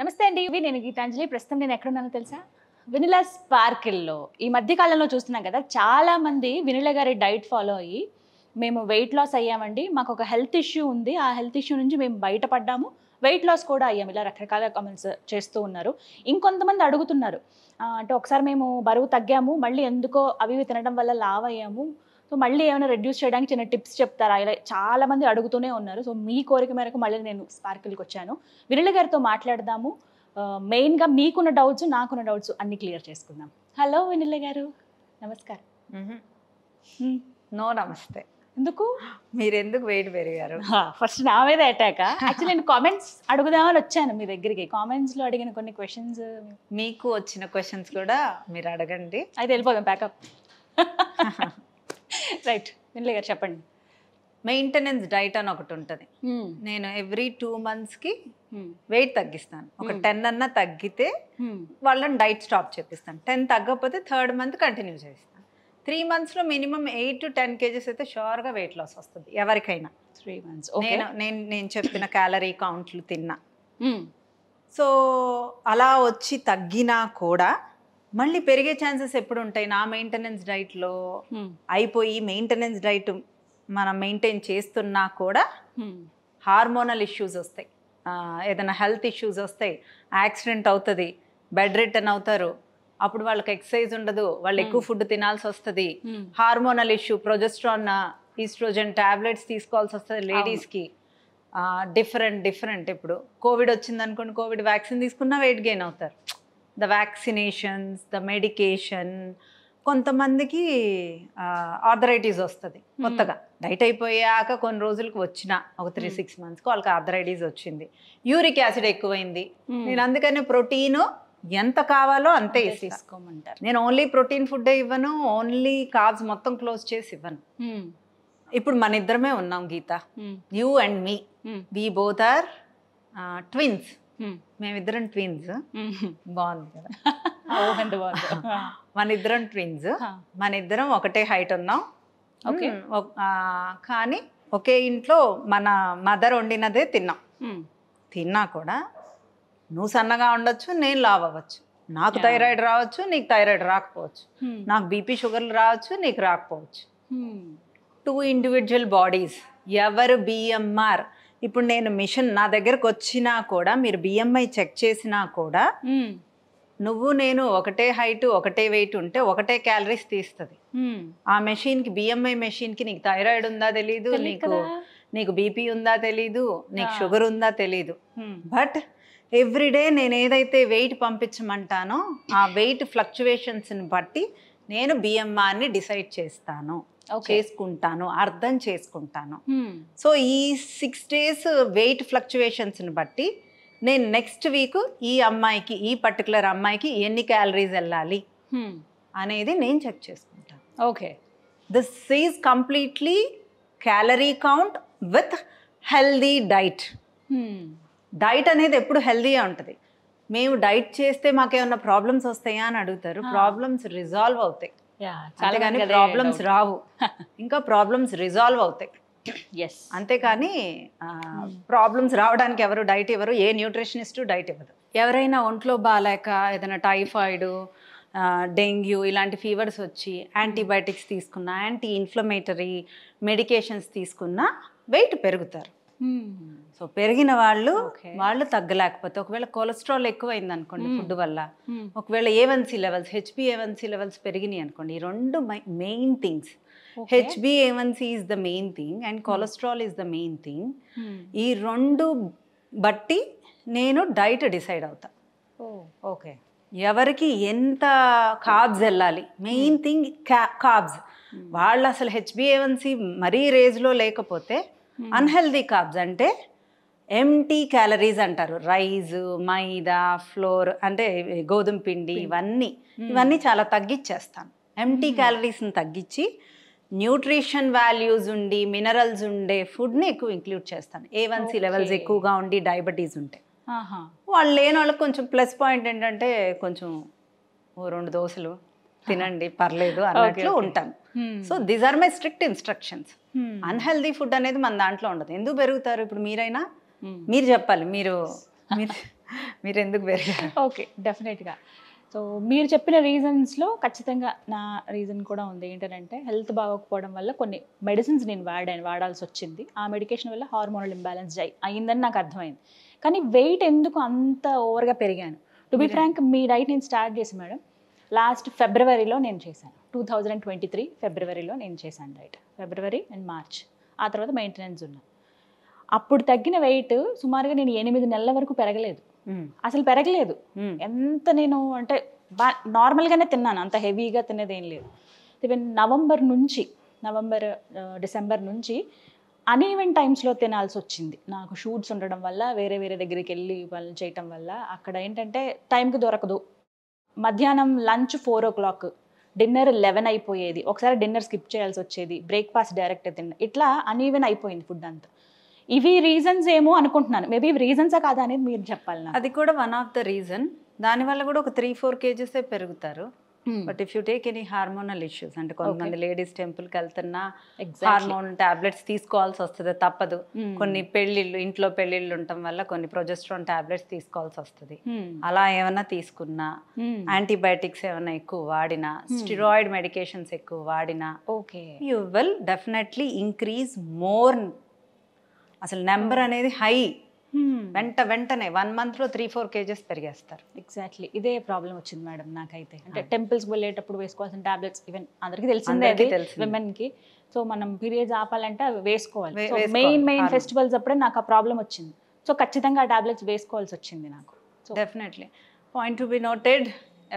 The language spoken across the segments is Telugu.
నమస్తే అండి ఇవి నేను గీతాంజలి ప్రస్తుతం నేను ఎక్కడున్నానో తెలుసా వెనిలా స్పార్కిల్లో ఈ మధ్య కాలంలో చూస్తున్నాం కదా చాలా మంది వినిల గారి డైట్ ఫాలో అయ్యి మేము వెయిట్ లాస్ అయ్యామండి మాకు ఒక హెల్త్ ఇష్యూ ఉంది ఆ హెల్త్ ఇష్యూ నుంచి మేము బయటపడ్డాము వెయిట్ లాస్ కూడా అయ్యాము ఇలా రకరకాల కామెంట్స్ చేస్తూ ఉన్నారు ఇంకొంతమంది అడుగుతున్నారు అంటే ఒకసారి మేము బరువు తగ్గాము మళ్ళీ ఎందుకో అవి తినడం వల్ల లావ్ అయ్యాము సో మళ్ళీ ఏమైనా రెడ్యూస్ చేయడానికి చిన్న టిప్స్ చెప్తారా ఇలా చాలా మంది అడుగుతూనే ఉన్నారు సో మీ కోరిక మేరకు మళ్ళీ నేను స్పార్కిల్కి వచ్చాను వినల గారితో మాట్లాడదాము మెయిన్గా మీకున్న డౌట్స్ నాకున్న డౌట్స్ అన్ని క్లియర్ చేసుకుందాం హలో వినిల్ల గారు నమస్కారం నో నమస్తే ఎందుకు మీరు ఎందుకు వెయిట్ పెరిగారు ఫస్ట్ నా మీద అటాక్ యాక్చువల్లీ నేను కామెంట్స్ అడుగుదామని వచ్చాను మీ దగ్గరికి కామెంట్స్ లో అడిగిన కొన్ని క్వశ్చన్స్ మీకు వచ్చిన క్వశ్చన్స్ కూడా మీరు అడగండి అయితే వెళ్ళిపోదాం బ్యాకప్ రైట్ వినలే గారు చెప్పండి మెయింటెనెన్స్ డైట్ అని ఒకటి ఉంటుంది నేను ఎవ్రీ టూ మంత్స్కి వెయిట్ తగ్గిస్తాను ఒక టెన్ అన్నా తగ్గితే వాళ్ళని డైట్ స్టాప్ చేపిస్తాను టెన్ తగ్గకపోతే థర్డ్ మంత్ కంటిన్యూ చేస్తాను త్రీ మంత్స్లో minimum eight to ten kgs అయితే షూర్గా వెయిట్ లాస్ వస్తుంది ఎవరికైనా త్రీ మంత్స్ నేను నేను నేను చెప్పిన క్యాలరీ కౌంట్లు తిన్నా సో అలా వచ్చి తగ్గినా కూడా మళ్ళీ పెరిగే ఛాన్సెస్ ఎప్పుడు ఉంటాయి నా మెయింటెనెన్స్ డైట్లో అయిపోయి మెయింటెనెన్స్ డైట్ మనం మెయింటైన్ చేస్తున్నా కూడా హార్మోనల్ ఇష్యూస్ వస్తాయి ఏదైనా హెల్త్ ఇష్యూస్ వస్తాయి యాక్సిడెంట్ అవుతుంది బెడ్ రిటర్న్ అవుతారు అప్పుడు వాళ్ళకి ఎక్సర్సైజ్ ఉండదు వాళ్ళు ఎక్కువ ఫుడ్ తినాల్సి వస్తుంది hormonal issue progesterone estrogen tablets తీసుకోవాల్సి వస్తుంది లేడీస్కి డిఫరెంట్ డిఫరెంట్ ఇప్పుడు కోవిడ్ వచ్చింది అనుకోండి కోవిడ్ వ్యాక్సిన్ తీసుకున్నా వెయిట్ గెయిన్ అవుతారు ద వ్యాక్సినేషన్స్ ద మెడికేషన్ కొంతమందికి ఆర్థరైటిస్ వస్తుంది కొత్తగా డైట్ అయిపోయాక కొన్ని రోజులకు వచ్చిన ఒక త్రీ సిక్స్ మంత్స్కి వాళ్ళకి ఆర్థరైటిస్ వచ్చింది యూరిక్ యాసిడ్ ఎక్కువైంది నేను అందుకనే ప్రోటీన్ ఎంత కావాలో అంతే తీసుకోమంటారు నేను ఓన్లీ ప్రోటీన్ ఫుడ్ ఇవ్వను ఓన్లీ కాబ్స్ మొత్తం క్లోజ్ చేసి ఇవ్వను ఇప్పుడు మన ఇద్దరమే ఉన్నాం Geetha you and me we both are twins Hmm. మేమిద్దరం ట్విన్స్ hmm. బాగుంది కదా oh, బాగుంది ah. మన ఇద్దరం ట్విన్స్ ah. మన ఇద్దరం ఒకటే హైట్ ఉన్నాం ఓకే hmm. కానీ ఒకే ఇంట్లో మన మదర్ వండినదే తిన్నాం తిన్నా కూడా నువ్వు సన్నగా ఉండొచ్చు నేను లావ్ అవ్వచ్చు నాకు థైరాయిడ్ రావచ్చు నీకు థైరాయిడ్ రాకపోవచ్చు నాకు బీపీ షుగర్లు రావచ్చు నీకు రాకపోవచ్చు టూ ఇండివిజువల్ బాడీస్ ఎవరు బిఎంఆర్ ఇప్పుడు నేను మిషన్ నా దగ్గరకు వచ్చినా కూడా మీరు బిఎంఐ చెక్ చేసినా కూడా నువ్వు నేను ఒకటే హైట్ ఒకటే వెయిట్ ఉంటే ఒకటే క్యాలరీస్ తీస్తుంది ఆ కి బిఎంఐ కి నీకు థైరాయిడ్ ఉందా తెలీదు నీకు నీకు బీపీ ఉందా తెలీదు నీకు షుగర్ ఉందా తెలీదు బట్ ఎవ్రీడే నేను ఏదైతే వెయిట్ పంపించమంటానో ఆ వెయిట్ ఫ్లక్చువేషన్స్ని బట్టి నేను బిఎంఆర్ని డిసైడ్ చేస్తాను చేసుకుంటాను అర్థం చేసుకుంటాను సో ఈ సిక్స్ డేస్ వెయిట్ ఫ్లక్చువేషన్స్ని బట్టి నేను నెక్స్ట్ వీక్ ఈ అమ్మాయికి ఈ పర్టికులర్ అమ్మాయికి ఎన్ని క్యాలరీస్ వెళ్ళాలి అనేది నేను చెక్ చేసుకుంటాను okay this is completely calorie count with healthy diet diet అనేది ఎప్పుడు హెల్దీగా ఉంటుంది మేము డైట్ చేస్తే మాకేమన్నా ప్రాబ్లమ్స్ వస్తాయా అని అడుగుతారు ప్రాబ్లమ్స్ రిజాల్వ్ అవుతాయి చాలా కానీ ప్రాబ్లమ్స్ రావు ఇంకా ప్రాబ్లమ్స్ రిజాల్వ్ అవుతాయి ఎస్ అంతేకాని ప్రాబ్లమ్స్ రావడానికి ఎవరు డైట్ ఇవ్వరు ఏ న్యూట్రిషనిస్ట్ డైట్ ఇవ్వదు ఎవరైనా ఒంట్లో బాగాలేక ఏదైనా టైఫాయిడ్ డెంగ్యూ ఇలాంటి ఫీవర్స్ వచ్చి యాంటీబయాటిక్స్ తీసుకున్న యాంటీ ఇన్ఫ్లమేటరీ మెడికేషన్స్ తీసుకున్న వెయిట్ పెరుగుతారు Hmm. సో పెరిగిన వాళ్ళు వాళ్ళు తగ్గలేకపోతే ఒకవేళ కొలెస్ట్రాల్ ఎక్కువైంది అనుకోండి hmm. ఫుడ్ వల్ల hmm. ఒకవేళ ఏవన్సీ లెవెల్స్ ఏవన్సీ లెవెల్స్ పెరిగినాయి అనుకోండి ఈ రెండు main things A one C is the main thing and cholesterol is the main thing ఈ రెండు బట్టి నేను డైట్ డిసైడ్ అవుతా ఓకే oh. ఎవరికి ఎంత కాబ్స్ వెళ్ళాలి మెయిన్ థింగ్ కాబ్స్ వాళ్ళు అసలు హెచ్బిఏవన్సీ మరీ రేజ్లో లేకపోతే అన్హెల్దీ hmm. కార్బ్స్ అంటే ఎంటీ క్యాలరీస్ అంటారు రైస్ మైదా ఫ్లోర్ అంటే గోధుమ పిండి ఇవన్నీ hmm. ఇవన్నీ చాలా తగ్గించేస్తాను ఎంటీ క్యాలరీస్ని తగ్గించి న్యూట్రిషన్ వాల్యూస్ ఉండి మినరల్స్ ఉండే ఫుడ్ని ఎక్కువ ఇంక్లూడ్ చేస్తాను ఏ వన్సీ లెవెల్స్ ఎక్కువగా ఉండి డయాబెటీస్ ఉంటాయి వాళ్ళు లేని వాళ్ళకి కొంచెం ప్లస్ పాయింట్ ఏంటంటే కొంచెం ఓ రెండు దోశలు తినండి పర్లేదు అన్నట్లు ఉంటాను so these are my strict instructions unhealthy hmm. Food అనేది మన దాంట్లో ఉండదు ఎందుకు పెరుగుతారు ఇప్పుడు మీరైనా hmm. మీరు చెప్పాలి మీరు మీరు ఎందుకు పెరుగుతారు ఓకే డెఫినెట్గా సో మీరు చెప్పిన రీజన్స్లో ఖచ్చితంగా నా రీజన్ కూడా ఉంది ఏంటంటే హెల్త్ బాగోకపోవడం వల్ల కొన్ని మెడిసిన్స్ నేను వాడాను వాడాల్సి వచ్చింది ఆ మెడికేషన్ వల్ల హార్మోనల్ ఇంబ్యాలెన్స్ అయిందని నాకు అర్థమైంది కానీ వెయిట్ ఎందుకు అంత ఓవర్గా పెరిగాను టు బి ఫ్రాంక్ మీ డైట్ నేను స్టార్ట్ చేసి మేడం లాస్ట్ ఫిబ్రవరిలో నేను చేశాను టూ థౌజండ్ ట్వంటీ త్రీ ఫిబ్రవరిలో నేను చేశాను డైట్ ఫిబ్రవరి అండ్ మార్చ్ ఆ తర్వాత మెయింటెనెన్స్ ఉన్నా అప్పుడు తగ్గిన వెయిట్ సుమారుగా నేను ఎనిమిది నెలల వరకు పెరగలేదు hmm. అసలు పెరగలేదు hmm. ఎంత నేను అంటే బా నార్మల్గానే తిన్నాను అంత హెవీగా తినేది ఏం లేదు ఈవెన్ నవంబర్ నుంచి నవంబర్ డిసెంబర్ నుంచి అన్ఈవెన్ టైమ్స్లో తినాల్సి వచ్చింది నాకు షూట్స్ ఉండడం వల్ల వేరే వేరే దగ్గరికి వెళ్ళి వాళ్ళని చేయటం వల్ల అక్కడ ఏంటంటే టైంకి దొరకదు మధ్యాహ్నం lunch four o'clock dinner eleven అయిపోయేది ఒకసారి డిన్నర్ స్కిప్ చేయాల్సి వచ్చేది బ్రేక్ఫాస్ట్ డైరెక్ట్ తిన్న ఇట్లా అన్ఈవెన్ అయిపోయింది ఫుడ్ అంతా ఇవి రీజన్స్ ఏమో అనుకుంటున్నాను మేబీ రీజన్సా కాదా అనేది మీరు చెప్పాలి అది కూడా వన్ ఆఫ్ ద రీజన్ దానివల్ల కూడా ఒక త్రీ ఫోర్ కేజీసే పెరుగుతారు but if you take any hormonal issues అంటే కొంతమంది లేడీస్ టెంపుల్కి వెళ్తున్నా హార్మోన్ టాబ్లెట్స్ తీసుకోవాల్సి వస్తుంది తప్పదు hmm. కొన్ని పెళ్లిళ్ళు ఇంట్లో పెళ్లిళ్ళు ఉండటం వల్ల కొన్ని ప్రొజెస్ట్రాన్ టాబ్లెట్స్ తీసుకోవాల్సి వస్తుంది hmm. అలా ఏమైనా తీసుకున్నా యాంటీబయాటిక్స్ hmm. ఏమైనా ఎక్కువ వాడినా స్టిరాయిడ్ మెడికేషన్స్ ఎక్కువ వాడినా okay you will definitely increase more అసలు నెంబర్ oh. అనేది హై Hmm. వెంట వెంటనే వన్ మంత్ లో త్రీ ఫోర్ కేజెస్ పెరిగేస్తారు ఎగ్జాక్ట్లీ ఇదే ప్రాబ్లం వచ్చింది మేడం నాకైతే hmm. అంటే టెంపుల్స్ వెళ్ళేటప్పుడు వేసుకోవాల్సిన టాబ్లెట్స్ ఈవెన్ అందరికి తెలిసిందే విమెన్ కి సో మనం పీరియడ్స్ ఆపాలంటే అవి వేసుకోవాలి మెయిన్ మెయిన్ ఫెస్టివల్స్ అప్పుడే నాకు ఆ ప్రాబ్లం వచ్చింది సో ఖచ్చితంగా ఆ టాబ్లెట్స్ వేసుకోవాల్సి వచ్చింది నాకు definitely point to be noted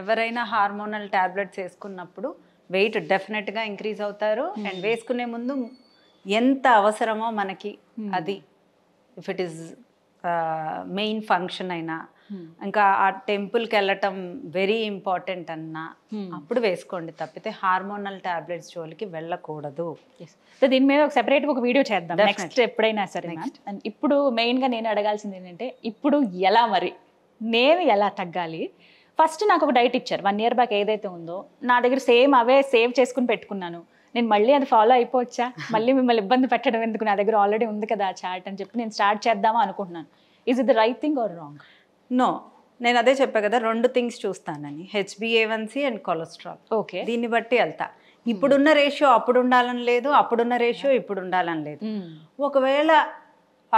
ఎవరైనా హార్మోనల్ టాబ్లెట్స్ వేసుకున్నప్పుడు వెయిట్ డెఫినెట్గా ఇంక్రీజ్ అవుతారు అండ్ hmm. వేసుకునే ముందు ఎంత అవసరమో మనకి అది if it is main function అయినా hmm. ఇంకా ఆ టెంపుల్కి వెళ్ళటం వెరీ ఇంపార్టెంట్ అన్నా hmm. అప్పుడు వేసుకోండి తప్పితే హార్మోనల్ టాబ్లెట్స్ జోలికి వెళ్ళకూడదు సో దీని మీద ఒక సెపరేట్ ఒక వీడియో చేద్దాం నెక్స్ట్ ఎప్పుడైనా సరే ఇప్పుడు మెయిన్గా నేను అడగాల్సింది ఏంటంటే ఇప్పుడు ఎలా మరి నేను ఎలా తగ్గాలి ఫస్ట్ నాకు ఒక డైట్ ఇచ్చారు వన్ ఇయర్ బ్యాక్ ఏదైతే ఉందో నా దగ్గర సేమ్ అవే సేవ్ చేసుకుని పెట్టుకున్నాను నేను మళ్ళీ అది ఫాలో అయిపోవచ్చా మళ్ళీ మిమ్మల్ని ఇబ్బంది పెట్టడం ఎందుకు నా దగ్గర ఆల్రెడీ ఉంది కదా ఆ చాట్ అని చెప్పి నేను స్టార్ట్ చేద్దామా అనుకుంటున్నాను ఈజ్ ఇది right thing or wrong no నేను అదే చెప్పా కదా రెండు థింగ్స్ చూస్తానని హెచ్బిఏవన్సీ అండ్ కొలెస్ట్రాల్ ఓకే దీన్ని బట్టి వెళ్తా hmm. ఇప్పుడున్న రేషియో అప్పుడు ఉండాలని లేదు అప్పుడున్న రేషియో ఇప్పుడు ఉండాలని లేదు hmm. ఒకవేళ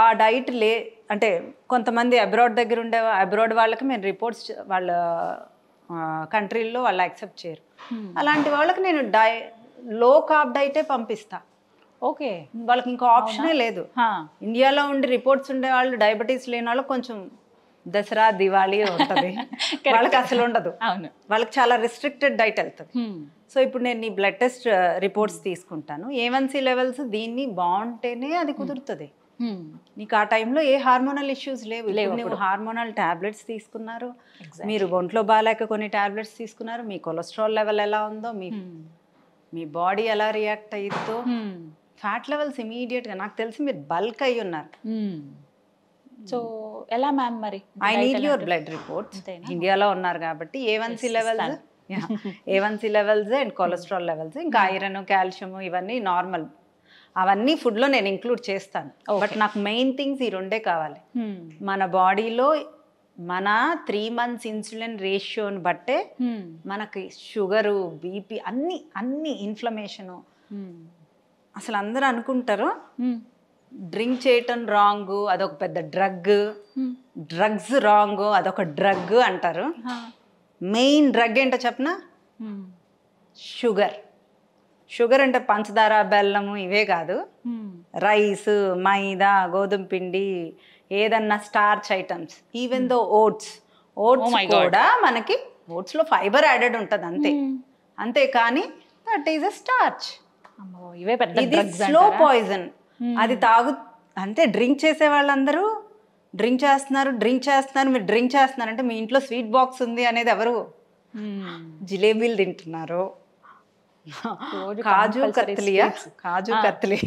ఆ డైట్ లే అంటే కొంతమంది అబ్రాడ్ దగ్గర ఉండే అబ్రాడ్ వాళ్ళకి మేము రిపోర్ట్స్ వాళ్ళ కంట్రీల్లో వాళ్ళు యాక్సెప్ట్ చేయరు hmm. అలాంటి వాళ్ళకి నేను డై లో కాప్డ్ అయితే పంపిస్తా ఓకే వాళ్ళకి ఇంకో ఆప్షనే లేదు ఇండియాలో ఉండి రిపోర్ట్స్ ఉండే వాళ్ళు డయాబెటీస్ లేని వాళ్ళు కొంచెం దసరా దివాళీ ఉంటుంది వాళ్ళకి అసలు ఉండదు అవును వాళ్ళకి చాలా రిస్ట్రిక్టెడ్ డైట్ వెళ్తుంది సో ఇప్పుడు నేను నీ బ్లడ్ టెస్ట్ రిపోర్ట్స్ తీసుకుంటాను ఏవన్సీ లెవెల్స్ దీన్ని బాగుంటేనే అది కుదురుతుంది నీకు ఆ టైంలో ఏ హార్మోనల్ ఇష్యూస్ లేవు లేవు హార్మోనల్ ట్యాబ్లెట్స్ తీసుకున్నారు మీరు ఒంట్లో బాగాలేక కొన్ని ట్యాబ్లెట్స్ తీసుకున్నారు మీ కొలెస్ట్రాల్ లెవెల్ ఎలా ఉందో మీ మీ బాడీ ఎలా రియాక్ట్ అయ్యిద్దో ఫ్యాట్ లెవెల్స్ గా నాకు తెలిసి మీరు బల్క్ అయి ఉన్నారు సో ఎలా మ్యామ్ మరి I need your blood reports ఇండియాలో ఉన్నారు కాబట్టి A one C level A one C levels and cholesterol levels ఇంకా hmm. ఐరన్ కాల్షియం ఇవన్నీ నార్మల్ అవన్నీ ఫుడ్లో నేను ఇంక్లూడ్ చేస్తాను బట్ నాకు మెయిన్ థింగ్స్ ఈ రెండే కావాలి hmm. మన బాడీలో మన త్రీ మంత్స్ ఇన్సులిన్ రేషియోని బట్టే మనకి షుగరు బీపీ అన్ని అన్ని ఇన్ఫ్లమేషను అసలు అందరూ అనుకుంటారు డ్రింక్ చేయటం రాంగ్ అదొక పెద్ద డ్రగ్ డ్రగ్స్ రాంగ్ అదొక డ్రగ్ అంటారు మెయిన్ డ్రగ్ ఏంటో చెప్పనా షుగర్ షుగర్ అంటే పంచదార బెల్లము ఇవే కాదు రైస్ మైదా గోధుమ పిండి ఏదన్నా starch items even though oats oats కూడా మనకి ఓట్స్ లో ఫైబర్ యాడెడ్ ఉంటది అంతే hmm. అంతే కానీ దట్ ఈస్ అ స్టార్చ్ ఇది స్లో పాయిజన్ hmm. అది తాగు అంతే డ్రింక్ చేసే వాళ్ళందరూ డ్రింక్ చేస్తున్నారు డ్రింక్ చేస్తున్నారు మీరు డ్రింక్ చేస్తున్నారు అంటే మీ ఇంట్లో స్వీట్ బాక్స్ ఉంది అనేది ఎవరు hmm. జిలేబీలు తింటున్నారు కాజు కత్లియా కాజు కత్లి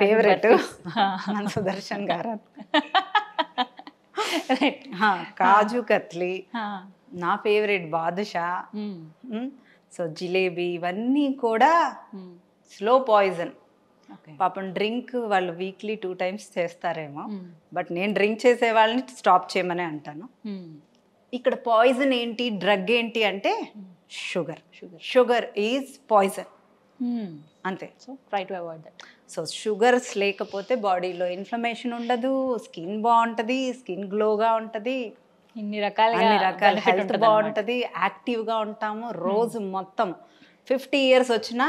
ఫేవరెట్ మన సుదర్శన్ గారు కాజు కత్లీ నా favourite badusha so hmm. hmm. Jalebi ఇవన్నీ కూడా స్లో hmm. పాయిజన్ పాపం డ్రింక్ వాళ్ళు వీక్లీ టూ టైమ్స్ చేస్తారేమో బట్ నేను డ్రింక్ చేసే వాళ్ళని స్టాప్ చేయమని అంటాను ఇక్కడ పాయిజన్ ఏంటి డ్రగ్ ఏంటి అంటే sugar sugar sugar is poison Hmm. అంతే so try to avoid that so sugars లేకపోతే బాడీలో ఇన్ఫ్లమేషన్ ఉండదు స్కిన్ బాగుంటుంది స్కిన్ గ్లోగా ఉంటుంది ఇన్ని రకాల రకాల హెల్త్ బాగుంటుంది యాక్టివ్గా ఉంటాము hmm. రోజు మొత్తం ఫిఫ్టీ ఇయర్స్ వచ్చినా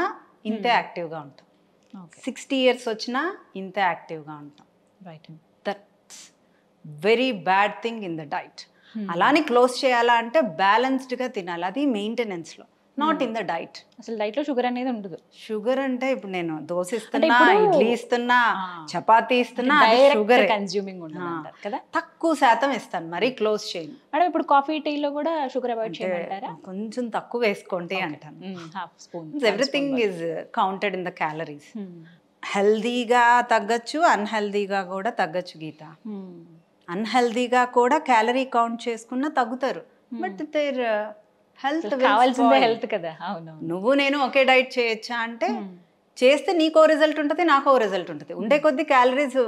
ఇంతే యాక్టివ్గా hmm. ఉంటాం సిక్స్టీ ఇయర్స్ వచ్చినా ఇంతే యాక్టివ్గా ఉంటాం right that's very bad thing in the diet అలానే క్లోజ్ చేయాలా అంటే బ్యాలెన్స్డ్గా తినాలి అది మెయింటెనెన్స్లో నాట్ ఇన్ ద డైట్ అసలు డైట్ లో షుగర్ అనేది ఉండదు షుగర్ అంటే ఇప్పుడు నేను దోశ ఇస్తున్నా ఇడ్లీ ఇస్తున్నా చపాతీ ఇస్తున్నా షుగర్ కన్స్యూమింగ్ ఉండదు కదా తక్కువ శాతం ఇస్తాను మరీ క్లోజ్ చేయను మేడం ఇప్పుడు కాఫీ టీ లో కూడా షుగర్ అవాయిడ్ చేయమంటారా కొంచెం తక్కువ వేసుకోండి అంటాను half spoon everything is counted in the calories హెల్దీగా తగ్గచ్చు అన్హెల్దీగా కూడా తగ్గచ్చు గీత అన్హెల్దీగా hmm. కూడా క్యాలరీ కౌంట్ చేసుకున్నా తగ్గుతారు బట్ hmm. దేర్ హెల్త్ కావాల్సిందే హెల్త్ కదా అవును నువ్వు నేను ఒకే డైట్ చేయొచ్చా అంటే hmm. చేస్తే నీకో రిజల్ట్ ఉంటుంది నాకో రిజల్ట్ ఉంటుంది hmm. ఉండే కొద్దీ క్యాలరీస్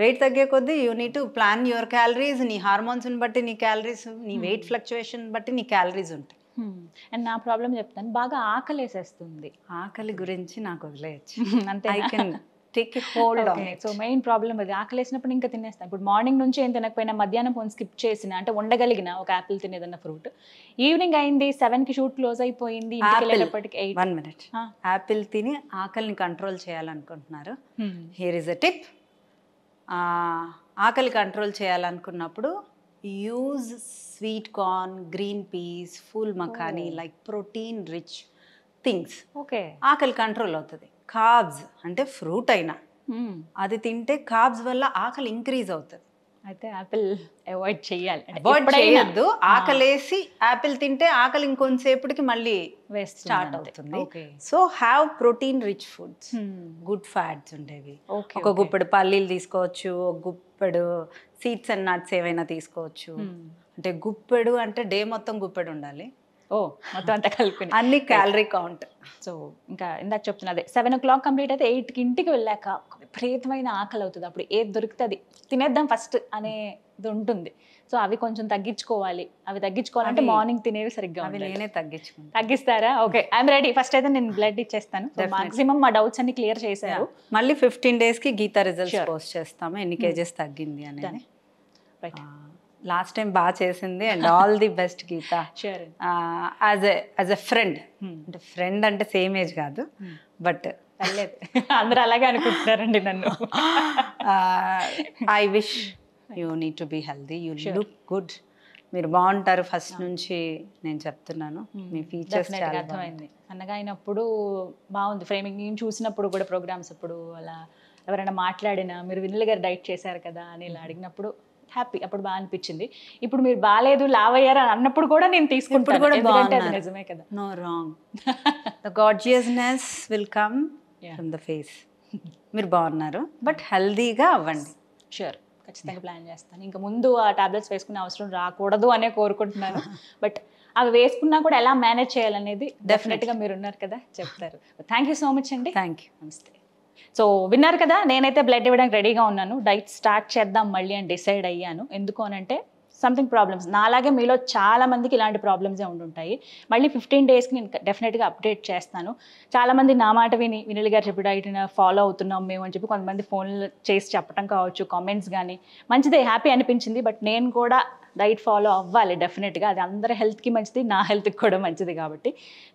వెయిట్ తగ్గే కొద్దీ you need to plan your calories నీ హార్మోన్స్ని బట్టి నీ క్యాలరీస్ నీ వెయిట్ hmm. ఫ్లక్చువేషన్ బట్టి నీ క్యాలరీస్ ఉంటాయి అండ్ నా ప్రాబ్లం చెప్తాను బాగా ఆకలేసేస్తుంది ఆకలి గురించి నాకు వదిలేయచ్చు అంతే I can take hold on so main problem అది ఆకలి వేసినప్పుడు ఇంకా తినేస్తాను ఇప్పుడు మార్నింగ్ నుంచి ఏం తినకపోయినా మధ్యాహ్నం ఫోన్ స్కిప్ చేసిన అంటే ఉండగలిగిన ఒక యాపిల్ తినేదన్న ఫ్రూట్ ఈవినింగ్ అయింది సెవెన్ కి షూట్ క్లోజ్ అయిపోయింది వన్ మినిట్ యాపిల్ తిని ఆకలిని కంట్రోల్ చేయాలనుకుంటున్నారు హియర్ ఇస్ అ టిప్ ఆకలి కంట్రోల్ చేయాలనుకున్నప్పుడు use sweet corn green peas ఫుల్ మఖానీ like protein rich things okay ఆకలి కంట్రోల్ అవుతుంది కాబ్స్ అంటే ఫ్రూట్ అయినా hmm. అది తింటే కాబ్స్ వల్ల ఆకలి ఇంక్రీజ్ అవుతుంది అయితే ఆపిల్ అవాయిడ్ చేయాలి అవాయిడ్ చేయొద్దు ఆకలేసి ఆపిల్ తింటే ఆకలి ఇంకొంతసేపటికి మళ్ళీ వేస్ట్ స్టార్ట్ అవుతుంది so have protein rich foods good fats ఉండేవి ఒక గుప్పెడు పల్లీలు తీసుకోవచ్చు ఒక గుప్పెడు సీడ్స్ అండ్ నట్స్ ఏవైనా తీసుకోవచ్చు hmm. అంటే గుప్పెడు అంటే డే మొత్తం గుప్పెడు ఉండాలి ఓ మొత్తం అంతా కలుపుకుని అన్ని క్యాలరీ కౌంట్ సో ఇంకా ఇందాక చెప్తున్నా అదే సెవెన్ ఓ క్లాక్ కంప్లీట్ అయితే ఎయిట్కి ఇంటికి వెళ్ళాక ఒక విపరీతమైన ఆకలి అవుతుంది అప్పుడు ఏది దొరికితే అది తినేద్దాం ఫస్ట్ అనేది ఉంటుంది సో అవి కొంచెం తగ్గించుకోవాలి అవి తగ్గించుకోవాలంటే మార్నింగ్ తినేవి సరిగ్గా నేనే తగ్గించుకుంటాను తగ్గిస్తారా ఓకే ఐఎమ్ రెడీ ఫస్ట్ అయితే నేను బ్లడ్ ఇచ్చేస్తాను మాక్సిమం మా డౌట్స్ అన్ని క్లియర్ చేశారు మళ్ళీ ఫిఫ్టీన్ డేస్కి గీతా రిజల్ట్స్ పోస్ట్ చేస్తాము ఎన్ని కేజెస్ hmm. తగ్గింది అని రైట్ లాస్ట్ టైం బాగా చేసింది and all the best Geetha as as a friend అంటే ఫ్రెండ్ అంటే సేమ్ ఏజ్ కాదు hmm. బట్ పర్లేదు అందరూ అలాగే అనుకుంటున్నారండి నన్ను I wish you need to be healthy you look good మీరు బాగుంటారు ఫస్ట్ ah. నుంచి నేను చెప్తున్నాను hmm. మీ ఫీచర్స్ అర్థమైంది అనగా అయినప్పుడు బాగుంది ఫ్రేమింగ్ నేను చూసినప్పుడు కూడా ప్రోగ్రామ్స్ అప్పుడు అలా ఎవరైనా మాట్లాడినా మీరు విన్నల్ గారు డైట్ చేశారు కదా అని ఇలా hmm. అడిగినప్పుడు హ్యాపీ అప్పుడు బాగా అనిపించింది ఇప్పుడు మీరు బాగాలేదు అయ్యారు అని అన్నప్పుడు కూడా నేను తీసుకుంటాను కూడా బాగుంటుంది నిజమే కదా no wrong the gorgeousness will come from the face మీరు బాగున్నారు బట్ హెల్దీగా అవ్వండి షూర్ ఖచ్చితంగా ప్లాన్ చేస్తాను ఇంకా ముందు ఆ టాబ్లెట్స్ వేసుకునే అవసరం రాకూడదు అనే కోరుకుంటున్నాను బట్ అవి వేసుకున్నా కూడా ఎలా మేనేజ్ చేయాలనేది డెఫినెట్గా మీరు ఉన్నారు కదా చెప్తారు థ్యాంక్ యూ సో మచ్ అండి థ్యాంక్ యూ నమస్తే సో విన్నారు కదా నేనైతే బ్లడ్ ఇవ్వడానికి రెడీగా ఉన్నాను డైట్ స్టార్ట్ చేద్దాం మళ్ళీ అని డిసైడ్ అయ్యాను ఎందుకు అనంటే సంథింగ్ ప్రాబ్లమ్స్ నాలాగే మీలో చాలా మందికి ఇలాంటి ప్రాబ్లమ్సే ఉండుంటాయి మళ్ళీ ఫిఫ్టీన్ డేస్కి నేను డెఫినెట్గా అప్డేట్ చేస్తాను చాలామంది నా మాట విని వినిల్ గారు చెప్పి డైట్ ఫాలో అవుతున్నాం మేము అని చెప్పి కొంతమంది ఫోన్లు చేసి చెప్పడం కావచ్చు కామెంట్స్ కానీ మంచిదే హ్యాపీ అనిపించింది బట్ నేను కూడా డైట్ ఫాలో అవ్వాలి డెఫినెట్గా అది అందరి హెల్త్కి మంచిది నా హెల్త్కి కూడా మంచిది కాబట్టి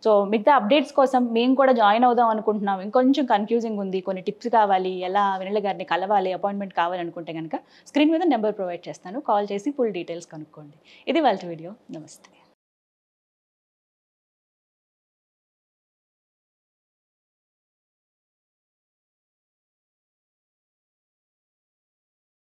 సో మిగతా అప్డేట్స్ కోసం మేము కూడా జాయిన్ అవుదాం అనుకుంటున్నాం ఇంకొంచెం కన్ఫ్యూజింగ్ ఉంది కొన్ని టిప్స్ కావాలి ఎలా వినల గారిని కలవాలి అపాయింట్మెంట్ కావాలనుకుంటే కనుక స్క్రీన్ మీద నెంబర్ ప్రొవైడ్ చేస్తాను కాల్ చేసి ఫుల్ డీటెయిల్స్ కనుక్కోండి ఇది వాళ్ళ వీడియో నమస్తే